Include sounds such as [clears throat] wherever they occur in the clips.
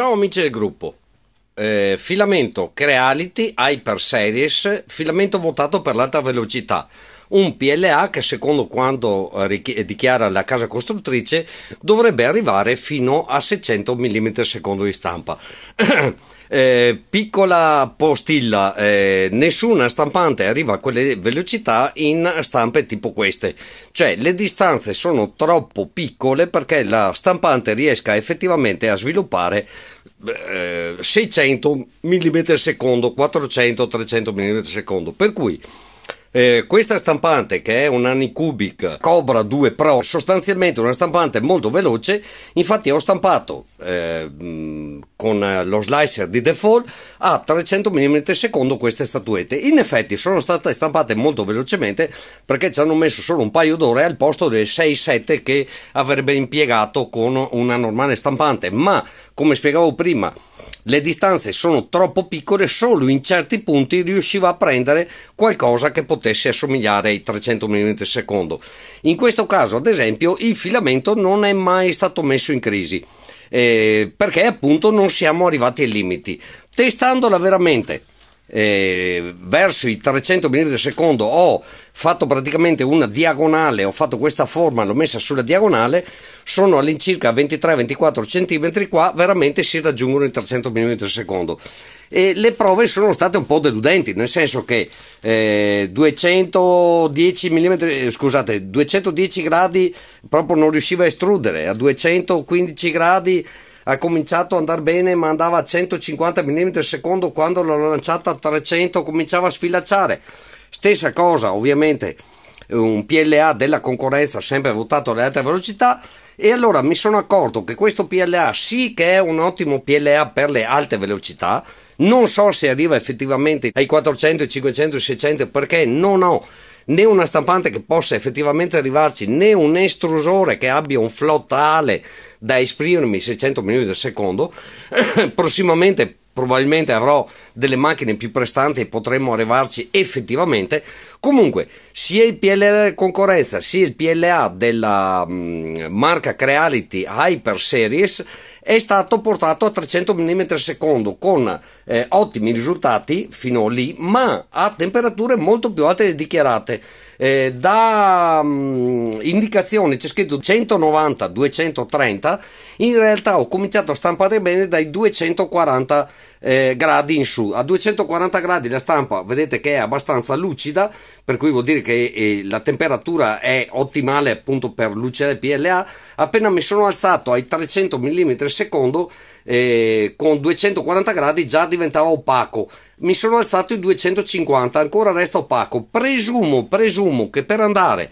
Ciao amici del gruppo. Eh, filamento Creality Hyper Series, filamento votato per l'alta velocità un PLA che secondo quanto eh, eh, dichiara la casa costruttrice dovrebbe arrivare fino a 600 mm secondo di stampa. [clears throat] Eh, piccola postilla, eh, nessuna stampante arriva a quelle velocità in stampe tipo queste, cioè le distanze sono troppo piccole perché la stampante riesca effettivamente a sviluppare eh, 600 mm secondo, 400, 300 mm secondo, per cui eh, questa stampante che è una Anycubic Cobra 2 Pro sostanzialmente una stampante molto veloce infatti ho stampato eh, con lo slicer di default a 300 mm secondo queste statuette in effetti sono state stampate molto velocemente perché ci hanno messo solo un paio d'ore al posto delle 6-7 che avrebbe impiegato con una normale stampante ma come spiegavo prima le distanze sono troppo piccole, solo in certi punti riusciva a prendere qualcosa che potesse assomigliare ai 300 mm secondo. In questo caso, ad esempio, il filamento non è mai stato messo in crisi. Eh, perché appunto non siamo arrivati ai limiti testandola veramente eh, verso i 300 mm al secondo ho fatto praticamente una diagonale, ho fatto questa forma, l'ho messa sulla diagonale, sono all'incirca 23-24 cm qua, veramente si raggiungono i 300 mm al secondo. E le prove sono state un po' deludenti, nel senso che eh, 210 mm, eh, scusate, 210 gradi proprio non riusciva a estrudere, a 215 gradi ha cominciato a andare bene ma andava a 150 mm al secondo quando l'ho lanciata a 300 cominciava a sfilacciare stessa cosa ovviamente un PLA della concorrenza sempre votato alle alte velocità e allora mi sono accorto che questo PLA sì che è un ottimo PLA per le alte velocità non so se arriva effettivamente ai 400, 500, 600 perché non ho né una stampante che possa effettivamente arrivarci, né un estrusore che abbia un flottale da esprimermi 600 milioni al secondo, [coughs] prossimamente probabilmente avrò delle macchine più prestanti e potremmo arrivarci effettivamente Comunque, sia il PLR concorrenza sia il PLA della mh, mm, marca Creality Hyper Series è stato portato a 300 mm secondo con eh, ottimi risultati fino lì, ma a temperature molto più alte dichiarate. Eh, da mh, mm, indicazioni c'è scritto 190-230, in realtà ho cominciato a stampare bene dai 240 eh, gradi in su. A 240 gradi la stampa vedete che è abbastanza lucida per cui vuol dire che eh, la temperatura è ottimale appunto per l'UCL PLA. Appena mi sono alzato ai 300 mm secondo, eh, con 240 gradi già diventava opaco. Mi sono alzato ai 250, ancora resta opaco. Presumo, presumo che per andare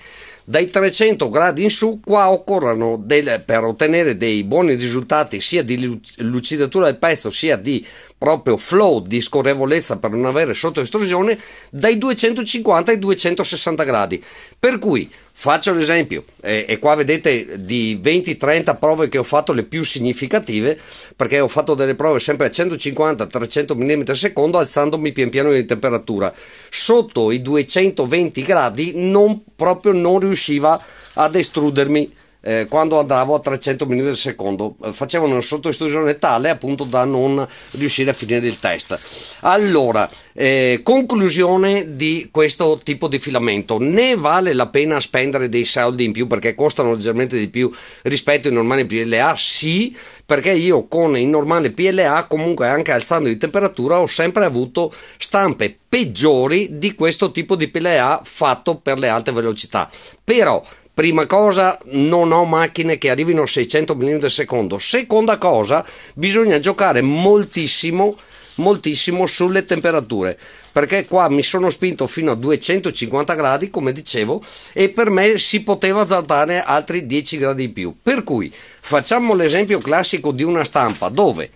dai 300 gradi in su qua occorrono del, per ottenere dei buoni risultati sia di lucidatura del pezzo sia di proprio flow di scorrevolezza per non avere sottoestrusione dai 250 ai 260 gradi per cui Faccio l'esempio, e, e, qua vedete di 20-30 prove che ho fatto le più significative, perché ho fatto delle prove sempre a 150-300 mm al secondo, alzandomi pian piano di temperatura. Sotto i 220 gradi non, proprio non riusciva ad estrudermi eh, quando andavo a 300 mm al secondo, eh, facevano una sottoesclusione tale appunto da non riuscire a finire il test. Allora, eh, conclusione di questo tipo di filamento, ne vale la pena spendere dei soldi in più perché costano leggermente di più rispetto ai normali PLA? Sì, perché io con il normale PLA comunque anche alzando di temperatura ho sempre avuto stampe peggiori di questo tipo di PLA fatto per le alte velocità. Però Prima cosa, non ho macchine che arrivino a 600 mm al secondo. Seconda cosa, bisogna giocare moltissimo, moltissimo sulle temperature, perché qua mi sono spinto fino a 250 gradi, come dicevo, e per me si poteva azzardare altri 10 gradi in più. Per cui, facciamo l'esempio classico di una stampa dove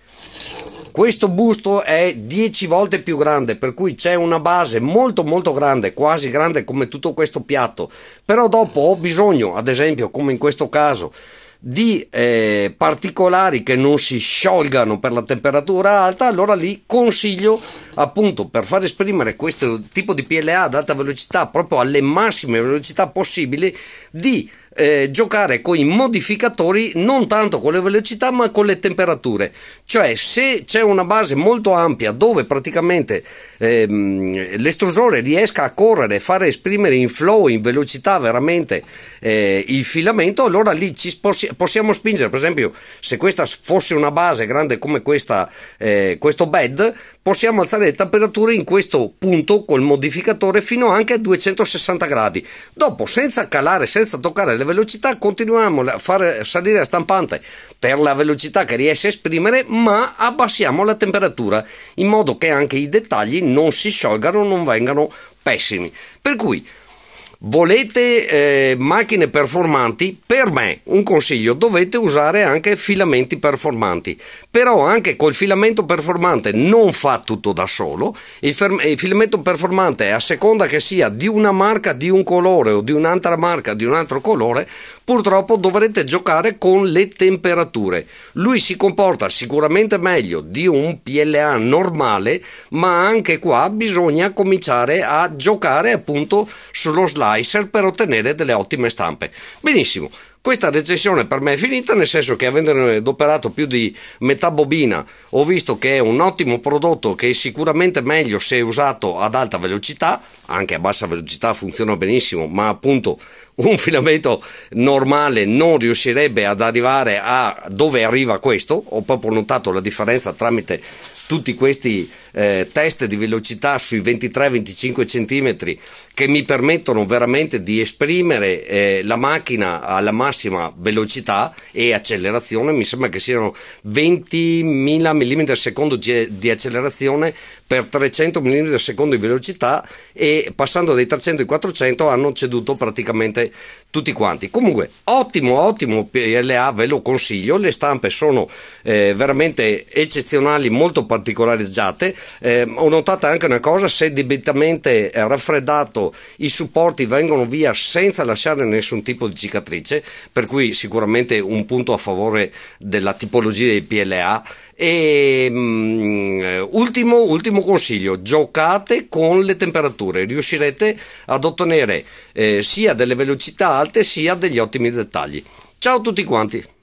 questo busto è 10 volte più grande, per cui c'è una base molto molto grande, quasi grande come tutto questo piatto. Però dopo ho bisogno, ad esempio, come in questo caso, di eh, particolari che non si sciolgano per la temperatura alta, allora lì consiglio appunto per far esprimere questo tipo di PLA ad alta velocità proprio alle massime velocità possibili di eh, giocare con i modificatori non tanto con le velocità ma con le temperature cioè se c'è una base molto ampia dove praticamente ehm, l'estrusore riesca a correre e fare esprimere in flow in velocità veramente eh, il filamento allora lì ci possi- possiamo spingere per esempio se questa fosse una base grande come questa, eh, questo bed possiamo alzare aumentare le temperature in questo punto col modificatore fino anche a 260 gradi. Dopo, senza calare, senza toccare le velocità, continuiamo a far salire la stampante per la velocità che riesce a esprimere, ma abbassiamo la temperatura in modo che anche i dettagli non si sciolgano, non vengano pessimi. Per cui Volete eh, macchine performanti? Per me, un consiglio, dovete usare anche filamenti performanti. Però anche col filamento performante non fa tutto da solo. Il, il filamento performante, a seconda che sia di una marca, di un colore o di un'altra marca, di un altro colore, purtroppo dovrete giocare con le temperature. Lui si comporta sicuramente meglio di un PLA normale, ma anche qua bisogna cominciare a giocare appunto sullo slide Pfizer per ottenere delle ottime stampe. Benissimo. Questa recensione per me è finita, nel senso che avendone adoperato più di metà bobina, ho visto che è un ottimo prodotto che è sicuramente meglio se usato ad alta velocità, anche a bassa velocità funziona benissimo, ma appunto un filamento normale non riuscirebbe ad arrivare a dove arriva questo, ho proprio notato la differenza tramite tutti questi eh, test di velocità sui 23-25 cm che mi permettono veramente di esprimere eh, la macchina alla massima velocità e accelerazione, mi sembra che siano 20.000 mm al secondo di accelerazione per 300 mm al secondo di velocità e passando dai 300 ai 400 hanno ceduto praticamente tutti quanti. Comunque, ottimo, ottimo PLA, ve lo consiglio, le stampe sono eh, veramente eccezionali, molto particolari particolarizzate. Eh, ho notato anche una cosa, se debitamente raffreddato i supporti vengono via senza lasciare nessun tipo di cicatrice, per cui sicuramente un punto a favore della tipologia dei PLA. E, ehm, mh, ultimo, ultimo consiglio, giocate con le temperature, riuscirete ad ottenere eh, sia delle velocità alte sia degli ottimi dettagli. Ciao a tutti quanti!